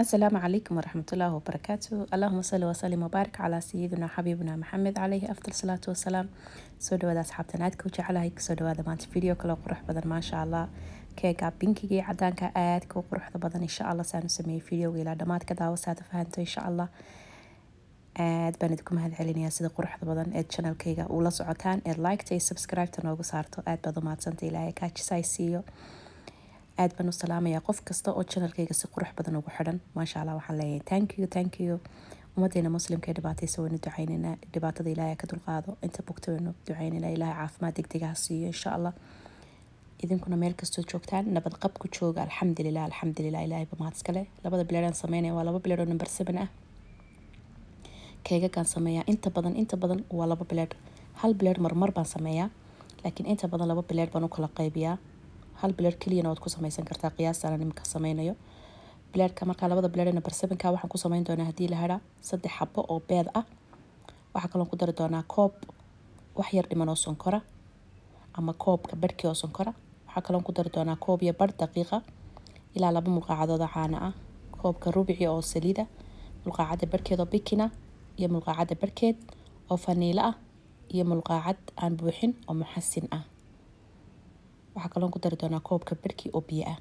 السلام عليكم ورحمة الله وبركاته اللهم صل وسلم وبارك على سيدنا حبيبنا محمد عليه أفضل الصلاة والسلام soo dhawaada asxaabta naadka u jecelahay kasoo dhawaada maanta video kaleo qurux badan maasha allah keega binkiga iyo cadaanka aadka u quruxda badan insha allah saanu sameeyey videoga ilaa dhammaad ka daawo saad fahanto insha allah aad baan idinku mahad celinayaa sida quruxda badan eed channelkayga uula socotaan eed liketa iyo subscribeta noogu saarto aad baad umaadsanta ilaahay kaajisa siiyo aad baan u salaamayaa qof kasta oo janalkayga si qurux badan ugu xidhan maasha allah waxaan leeyahay thank you ummadeena muslimka ee dhibaataysa waynu ducaynaynaa dhibaatada ilaahay ka dulqaado inta bogta waynu ducaynaynaa ilaahay caafimaad degdega siiyo insha allah idinkuna meel kastoo joogtaan nabad jooga alxamdulilah alxamdulilah ilaahay ba mahad iskale labada bileedhaan sameynaya waa laba bileed oo number seven ah keegagaan sameeyaa inta badan inta badan waa laba bileed hal bileed marmar baan sameeyaa laakiin inta badan laba bileed baan u kala qaybiyaa hal bileer keliyana waad ku samaysan kartaa qiyaasana nimanka samaynayo bileerka markaa labada bileerna barsebenka waxaan ku samayn doonaa haddii la hadhaa saddex xabo oo beed ah waxaa kaloon ku dari doonaa koob wax yar dhiman oo sonkora ama koobka barhkii oo sonkora waxaa kaloon ku dari doonaa koob iyo barh daqiiqa ilaa laba mulqaacadood oo caana ah koobka rubicii oo saliida mulqaacadda barhkeed oo bikina iyo mulqaacadda barhkeed oo faniilo ah iyo mulqaacad aan buuxin oo muxasin ah waxaa kaloon ku dari doonaa koobka berki oo biyo ah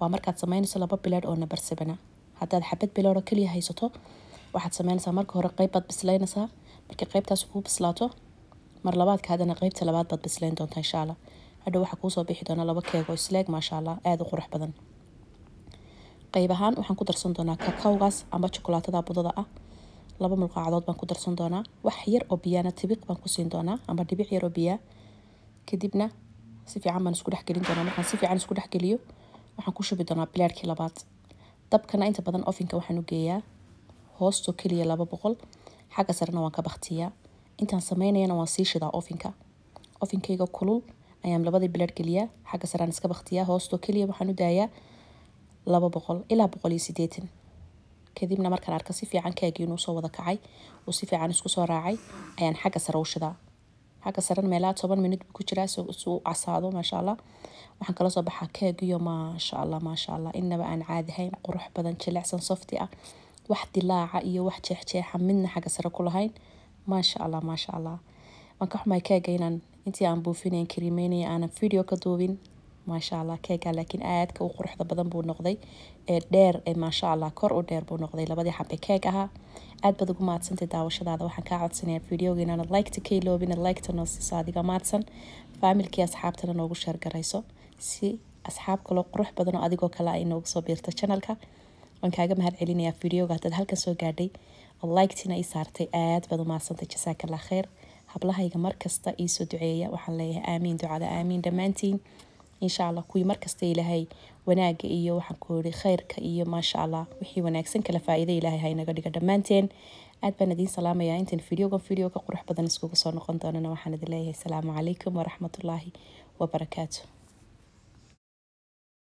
waa markaad sameynayso laba bileed oo nabarsibana ah. haddaad xabad bileed oo keliya haysato waxaad sameynaysaa marka hore qayb baad bislaynaysaa markii qaybtaas kuu bislaato mar labaadka haddana qaybta labaad baad bislayn doontaa insha allah waxaa kuusoo bixi doonaa laba keeg oo isleeg maasha allah aada u qurux badan qayb ahaan waxaan ku darsan doonaa kakawgaas ama chokolaatada budada ah laba mulqaacadood baan ku darsan doonaa wax yar oo biyana tibiq baan ku siin doonaa ama dhibic yar biyaa kadibna si fiican baan isku dhexgelin doonaa markaan si fiican isku dhexgeliyo waxaan ku shubi doonaa bilaarkii labaad dabkana inta badan ofinka waxaan u geeyaa hoostoo keliya laba boqol xagga sarena waan ka baktiyaa intaan samaynayana waan sii shidaa ofinka ofinkayga kulul ayaan labadii bilaar geliyaa xagga saraan iska baktiyaa hoostoo keliya waxaan u daayaa laba boqol ilaa boqol iyo sideetan kadibna markaan arka si fiican keegii inuu soo wada kacay uu si raacay ayaan xagga sare u shidaa xagga saran meelaha toban minut buu ku jiraa si uu casaado maasha allah waxaan kala soo baxaa keegiyo maasha allah maasha allah inaba aan caadihayn qurux badan jilicsan softi ah wax dilaaca iyo wax jeexjeexa midna xagga sare ku lahayn maasha allah maasha allah waan ka xumahay keega inaan intii aan buufinayn kariimeynaya aanan video ka duubin maasha allah keega laakiin aadka u quruxda badan buu noqday ee dheer ee maasha allah kor u dheer buu noqday labadii xabe keeg ahaa aad baad ugu mahadsantay daawashadaada waxaan kaa codsanaya videoga inaanad liketa ka iloobin ad liketa adiga mahadsan faamilkii asxaabtana noogu sheergarayso si asxaab kaloo qurux badan oo adigoo kale ay noogu soo biirto channelka waan kaaga mahad celinayaa videoga haddaad halkan soo gaadhay oo liketiina ii saartay aad baad u mahadsantay jasaaka kheyr hablahayga mar iisoo duceeya waxaan leeyahay aamiin ducada aamiin dhammaantiin insha allah kuwii markasta ilaahay wanaaga iyo waxaan ku iri khayrka iyo maasha allah wixii wanaagsan kala faa'iida ilaahay haynaga dhiga dhammaanteen aad baan idiin salaamayaa intaan videogan videoga qurux badan iskuga soo noqon doonana waxaan idin leeyahay asalaamu calaykum waraxmatullaahi wabarakaatu